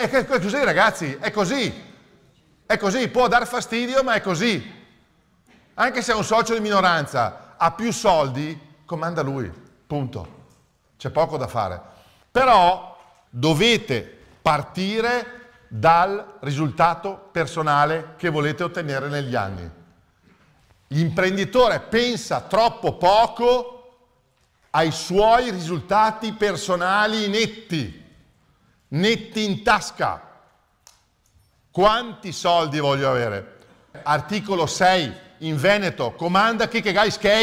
è, è così ragazzi, è così. È così, può dar fastidio, ma è così. Anche se è un socio di minoranza, ha più soldi, comanda lui, punto. C'è poco da fare. Però dovete partire dal risultato personale che volete ottenere negli anni. L'imprenditore pensa troppo poco ai suoi risultati personali netti netti in tasca. Quanti soldi voglio avere? Articolo 6, in Veneto, comanda che Kikegai Skei.